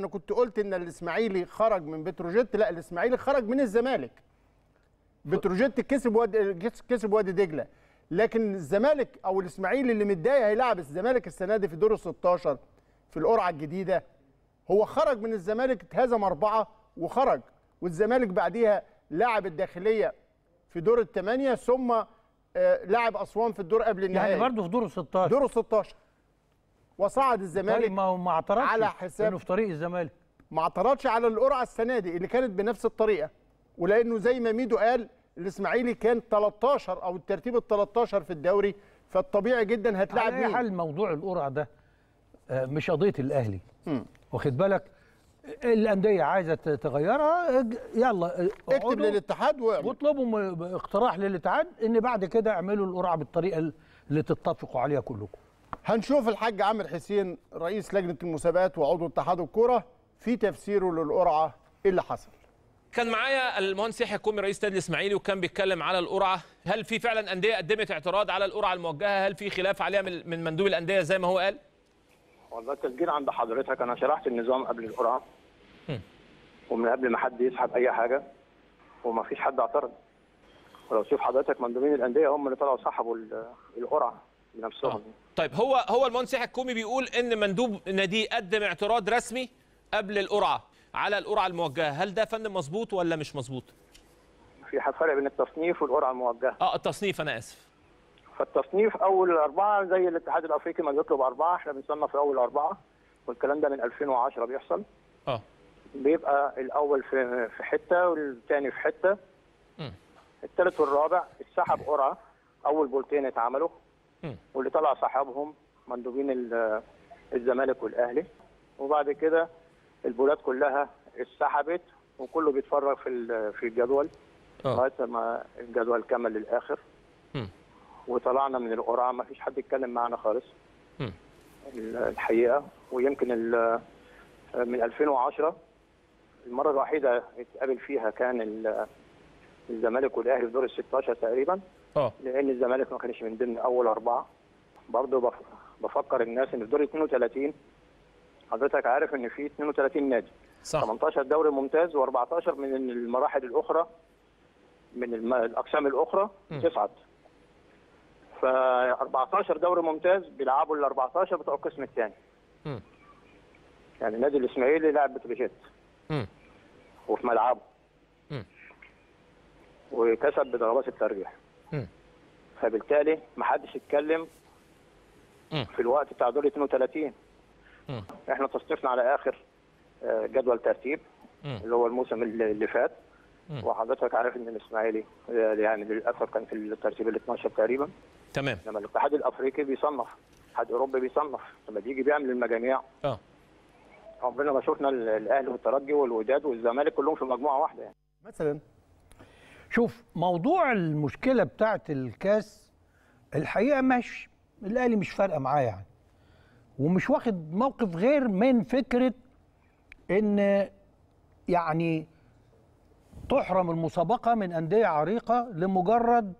انا كنت قلت ان الاسماعيلي خرج من بتروجيت لا الاسماعيلي خرج من الزمالك بتروجيت كسب واد كسب وادي دجله لكن الزمالك او الاسماعيلي اللي متضايق هيلاعب الزمالك السنه دي في دور ال 16 في القرعه الجديده هو خرج من الزمالك اتهزم اربعه وخرج والزمالك بعديها لاعب الداخليه في دور الثمانيه ثم آه، لاعب اسوان في الدور قبل يعني النهائي يعني برضه في دور ال 16 دور ال 16 وصعد الزمالك طيب ما هو ما اعترضش على حساب انه في طريق الزمالك ما اعترضش على القرعه السنه دي اللي كانت بنفس الطريقه ولانه زي ما ميدو قال الاسماعيلي كان 13 او الترتيب ال 13 في الدوري فالطبيعي جدا هتلاعب مين؟ حل موضوع القرعه ده آه، مش قضيه الاهلي واخد بالك الانديه عايزه تغيرها يلا آه، اكتب للاتحاد واطلبوا اقتراح للاتحاد ان بعد كده اعملوا القرعه بالطريقه اللي تتفقوا عليها كلكم هنشوف الحاج عامر حسين رئيس لجنه المسابقات وعضو اتحاد الكوره في تفسيره للقرعه اللي حصل كان معايا المهندس يحيى الكومي رئيس نادي الاسماعيلي وكان بيتكلم على القرعه هل في فعلا انديه قدمت اعتراض على القرعه الموجهه هل في خلاف عليها من مندوب الانديه زي ما هو قال والله التسجيل عند حضرتك انا شرحت النظام قبل القرعه ومن قبل ما حد يسحب اي حاجه وما فيش حد اعترض ولو تشوف حضرتك مندوبين الانديه هم اللي طلعوا سحبوا القرعه بنفسهم آه. طيب هو هو المهندس يحيى الكومي بيقول ان مندوب نادي قدم اعتراض رسمي قبل القرعه على القرعه الموجهه هل ده فن مظبوط ولا مش مظبوط في فرق بين التصنيف والقرعه الموجهه اه التصنيف انا اسف فالتصنيف اول اربعه زي الاتحاد الافريقي ما بيطلب اربعه احنا بنصنف اول اربعه والكلام ده من 2010 بيحصل اه بيبقى الاول في في حته والثاني في حته الثالث والرابع اتسحب قرعه اول بولتين اتعملوا واللي طلع صاحبهم مندوبين الزمالك والاهلي وبعد كده البولات كلها اتسحبت وكله بيتفرج في في الجدول آه. لغايه ما الجدول كمل للاخر وطلعنا من القرعه ما فيش حد يتكلم معانا خالص الحقيقه ويمكن من 2010 المره الوحيده اتقابل فيها كان الزمالك والاهلي في دور ال 16 تقريبا اه لان الزمالك ما كانش من ضمن اول اربعه برضه بفكر الناس ان في دور 32 حضرتك عارف ان في 32 نادي صح 18 دوري ممتاز و14 من المراحل الاخرى من الاقسام الاخرى تصعد ف 14 دوري ممتاز بيلعبوا ال 14 بتوع القسم الثاني يعني نادي الاسماعيلي لعب بتروجيت وفي ملعبه وكسب بضربات الترجيح فبالتالي ما حدش يتكلم في الوقت بتاع دور 32 احنا تصنيفنا على اخر آه، جدول ترتيب اللي هو الموسم اللي فات وحضرتك عارف ان الاسماعيلي آه، يعني للاسف كان في الترتيب ال 12 تقريبا تمام لما الاتحاد الافريقي بيصنف الاتحاد الاوروبي بيصنف لما بيجي بيعمل المجاميع اه عمرنا ما شفنا الاهلي والترجي والوداد والزمالك كلهم في مجموعه واحده يعني مثلا شوف موضوع المشكله بتاعت الكاس الحقيقه مش الاهلي مش فارقه معاه يعني ومش واخد موقف غير من فكره ان يعني تحرم المسابقه من انديه عريقه لمجرد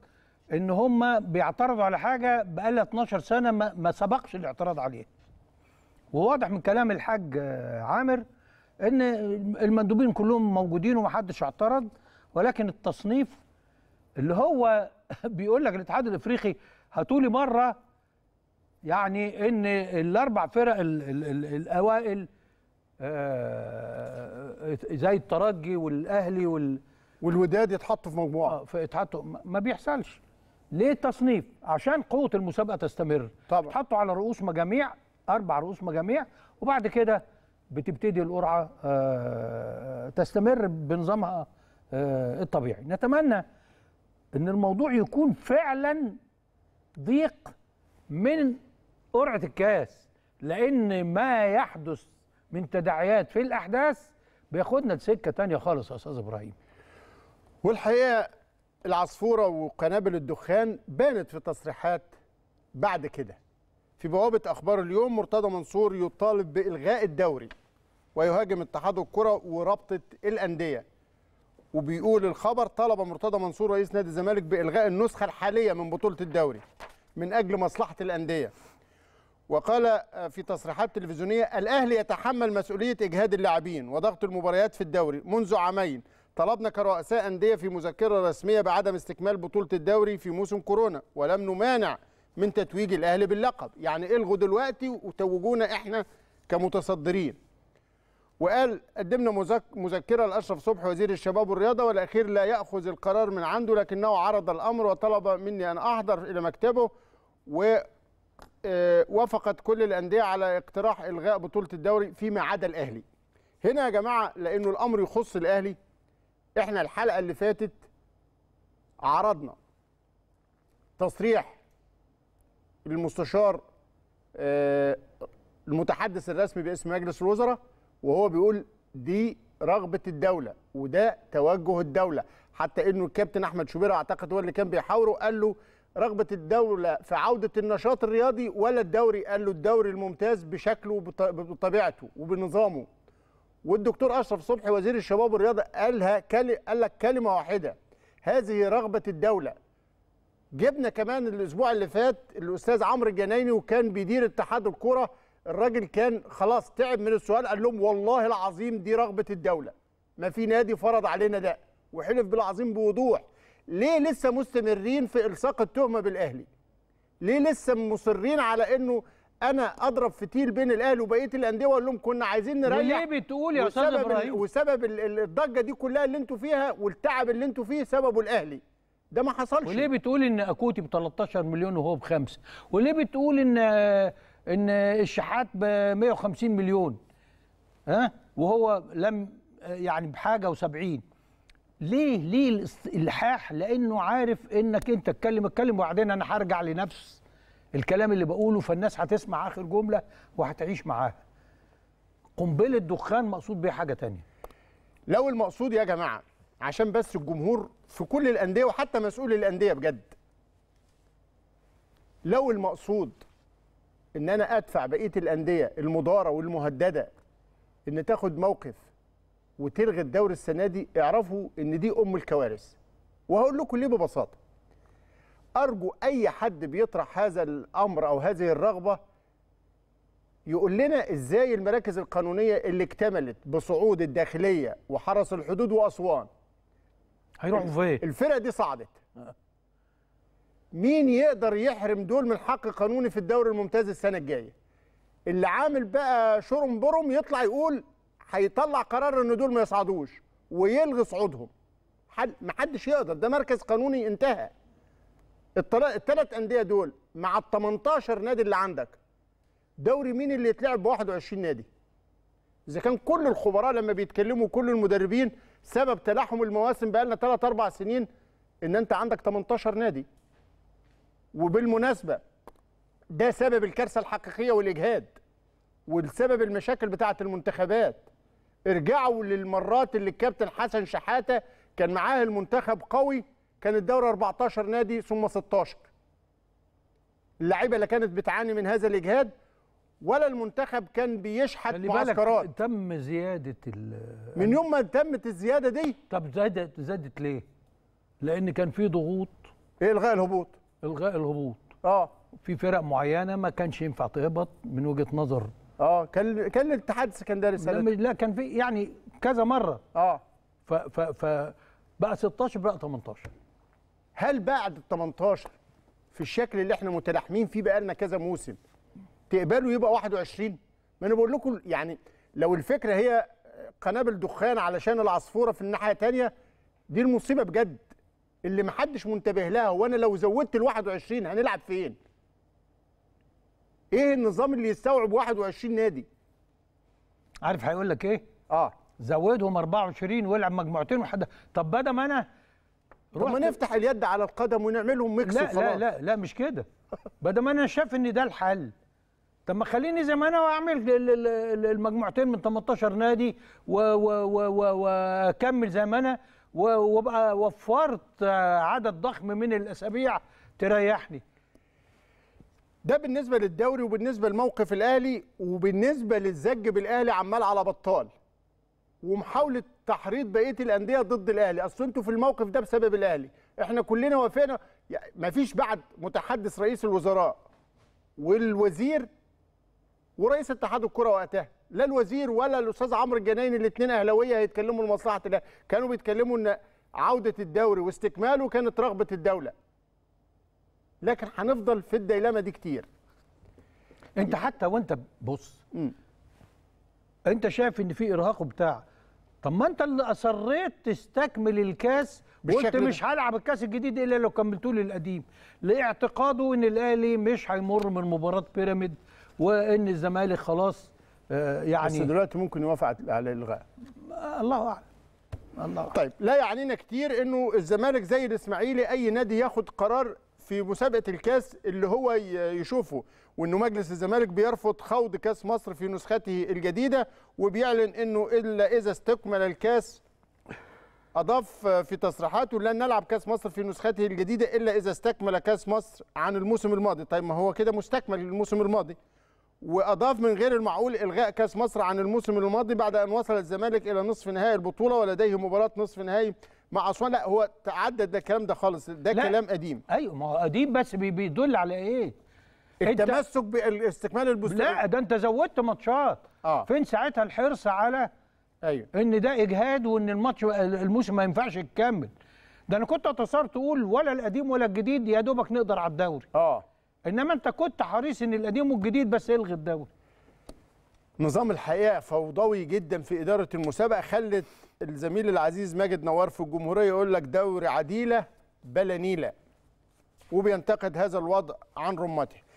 ان هم بيعترضوا على حاجه بقالها 12 سنه ما سبقش الاعتراض عليها وواضح من كلام الحاج عامر ان المندوبين كلهم موجودين ومحدش اعترض ولكن التصنيف اللي هو بيقول لك الاتحاد الافريقي هاتولي مره يعني ان الاربع فرق الـ الـ الـ الاوائل آه، زي الترجي والاهلي وال والوداد يتحطوا في مجموعه آه، يتحطوا ما بيحصلش ليه التصنيف عشان قوه المسابقه تستمر طبعا يتحطوا على رؤوس مجاميع اربع رؤوس مجاميع وبعد كده بتبتدي القرعه آه، تستمر بنظامها آه، الطبيعي نتمنى ان الموضوع يكون فعلا ضيق من قرعه الكاس لان ما يحدث من تداعيات في الاحداث بياخدنا لسكه تانية خالص يا استاذ ابراهيم والحقيقه العصفوره وقنابل الدخان بانت في تصريحات بعد كده في بوابه اخبار اليوم مرتضى منصور يطالب بالغاء الدوري ويهاجم اتحاد الكره ورابطه الانديه وبيقول الخبر طلب مرتضى منصور رئيس نادي الزمالك بالغاء النسخه الحاليه من بطوله الدوري من اجل مصلحه الانديه وقال في تصريحات تلفزيونيه الاهلي يتحمل مسؤوليه اجهاد اللاعبين وضغط المباريات في الدوري منذ عامين طلبنا كرؤساء انديه في مذكره رسميه بعدم استكمال بطوله الدوري في موسم كورونا ولم نمانع من تتويج الاهلي باللقب يعني الغوا دلوقتي وتوجونا احنا كمتصدرين وقال قدمنا مذكره لاشرف صبحي وزير الشباب والرياضه والاخير لا ياخذ القرار من عنده لكنه عرض الامر وطلب مني ان احضر الى مكتبه ووافقت آه، كل الانديه على اقتراح الغاء بطوله الدوري فيما عدا الاهلي. هنا يا جماعه لانه الامر يخص الاهلي احنا الحلقه اللي فاتت عرضنا تصريح المستشار آه، المتحدث الرسمي باسم مجلس الوزراء وهو بيقول دي رغبه الدوله وده توجه الدوله حتى انه الكابتن احمد شوبير اعتقد هو اللي كان بيحاوره قال له رغبه الدوله في عوده النشاط الرياضي ولا الدوري قال له الدوري الممتاز بشكله وبطبيعته وبنظامه والدكتور اشرف صبحي وزير الشباب والرياضه قالها قال لك كلمه واحده هذه رغبه الدوله جبنا كمان الاسبوع اللي فات الاستاذ عمرو الجنايني وكان بيدير اتحاد الكره الراجل كان خلاص تعب من السؤال قال لهم والله العظيم دي رغبه الدوله ما في نادي فرض علينا ده وحلف بالعظيم بوضوح ليه لسه مستمرين في الصاق التهمه بالاهلي ليه لسه مصرين على انه انا اضرب فتيل بين الاهلي وبقيه الانديه واقول لهم كنا عايزين نريح ليه بتقول يا استاذ ابراهيم وسبب الضجه دي كلها اللي انتوا فيها والتعب اللي انتوا فيه سببه الاهلي ده ما حصلش وليه بتقول ان اكوتي ب 13 مليون وهو بخمسه وليه بتقول ان ان الشحات ب 150 مليون ها وهو لم يعني بحاجه و70 ليه ليه الالحاح لانه عارف انك انت اتكلم اتكلم وبعدين انا هرجع لنفس الكلام اللي بقوله فالناس هتسمع اخر جمله وهتعيش معاها قنبله دخان مقصود بيها حاجه تانية لو المقصود يا جماعه عشان بس الجمهور في كل الانديه وحتى مسؤول الانديه بجد لو المقصود ان انا ادفع بقيه الانديه المداره والمهدده ان تاخد موقف وتلغي الدوري السنه دي اعرفوا ان دي ام الكوارث وهقول لكم ليه ببساطه ارجو اي حد بيطرح هذا الامر او هذه الرغبه يقول لنا ازاي المراكز القانونيه اللي اكتملت بصعود الداخليه وحرس الحدود واسوان هيروحوا فين الفرقه دي صعدت آه. مين يقدر يحرم دول من حق قانوني في الدوري الممتاز السنه الجايه اللي عامل بقى شورم بورم يطلع يقول هيطلع قرار ان دول ما يصعدوش ويلغي صعودهم حد محدش يقدر ده مركز قانوني انتهى الثلاث انديه دول مع ال 18 نادي اللي عندك دوري مين اللي يتلعب ب 21 نادي اذا كان كل الخبراء لما بيتكلموا كل المدربين سبب تلاحم المواسم بقى لنا 3 4 سنين ان انت عندك 18 نادي وبالمناسبه ده سبب الكارثه الحقيقيه والاجهاد والسبب المشاكل بتاعه المنتخبات ارجعوا للمرات اللي الكابتن حسن شحاته كان معاه المنتخب قوي كان الدورة 14 نادي ثم 16 اللعيبة لا كانت بتعاني من هذا الإجهاد ولا المنتخب كان بيشحت معسكرات تم زيادة من يوم ما تمت الزيادة دي طب زادت زادت ليه؟ لأن كان في ضغوط إيه إلغاء الهبوط الغاء الهبوط اه في فرق معينه ما كانش ينفع تهبط من وجهه نظر اه كان كان الاتحاد السكندري سنه لا كان في يعني كذا مره اه ف ف ف بقى 16 بقى 18 هل بعد ال 18 في الشكل اللي احنا متلاحمين فيه بقالنا كذا موسم تقبلوا يبقى 21 ما انا بقول لكم يعني لو الفكره هي قنابل دخان علشان العصفوره في الناحيه الثانيه دي المصيبه بجد اللي محدش منتبه لها وانا لو زودت ال 21 هنلعب فين؟ ايه النظام اللي يستوعب 21 نادي؟ عارف هيقول لك ايه؟ اه زودهم 24 والعب مجموعتين وحد طب بدل ما انا طب ما نفتح اليد على القدم ونعملهم ميكس لا وخلاص لا لا لا مش كده بدل ما انا شايف ان ده الحل طب ما خليني زي ما انا واعمل المجموعتين من 18 نادي واكمل زي ما انا وابقى وفرت عدد ضخم من الاسابيع تريحني ده بالنسبه للدوري وبالنسبه لموقف الاهلي وبالنسبه للزج بالاهلي عمال على بطال ومحاوله تحريض بقيه الانديه ضد الاهلي اصل انتوا في الموقف ده بسبب الاهلي احنا كلنا وافقنا مفيش بعد متحدث رئيس الوزراء والوزير ورئيس اتحاد الكره وقتها لا الوزير ولا الاستاذ عمرو الجنايني الاثنين اهلاويه هيتكلموا لمصلحه الاهلي كانوا بيتكلموا ان عوده الدوري واستكماله كانت رغبه الدوله لكن هنفضل في الديلمه دي كتير انت حتى وانت بص م. انت شايف ان في ارهاق وبتاع طب ما انت اللي اصريت تستكمل الكاس وانت مش هلعب الكاس الجديد الا لو كملتوه للقديم لاعتقاده ان الاهلي مش هيمر من مباراه بيراميد وان الزمالك خلاص آه، يعني بس دلوقتي ممكن يوافق على الغاء الله اعلم الله أعلم. طيب لا يعنينا كتير انه الزمالك زي الاسماعيلي اي نادي ياخد قرار في مسابقه الكاس اللي هو يشوفه وانه مجلس الزمالك بيرفض خوض كاس مصر في نسخته الجديده وبيعلن انه الا اذا استكمل الكاس أضاف في تصريحاته لن نلعب كأس مصر في نسخته الجديدة إلا إذا استكمل كأس مصر عن الموسم الماضي طيب ما هو كده مستكمل الموسم الماضي واضاف من غير المعقول الغاء كاس مصر عن الموسم الماضي بعد ان وصل الزمالك الى نصف نهائي البطوله ولديه مباراه نصف نهائي مع اسوان لا هو تعدد ده الكلام ده خالص ده لا. كلام قديم ايوه ما هو قديم بس بيدل على ايه التمسك باستكمال البستان لا ده انت زودت ماتشات آه. فين ساعتها الحرص على ايوه ان ده اجهاد وان الماتش الموسم ما ينفعش يكمل ده انا كنت اتصور تقول ولا القديم ولا الجديد يا دوبك نقدر على الدوري اه انما انت كنت حريص ان القديم والجديد بس يلغي الدوري نظام الحقيقه فوضوي جدا في اداره المسابقه خلت الزميل العزيز ماجد نوار في الجمهوريه يقول لك دوري عديله بلا نيله وبينتقد هذا الوضع عن رمته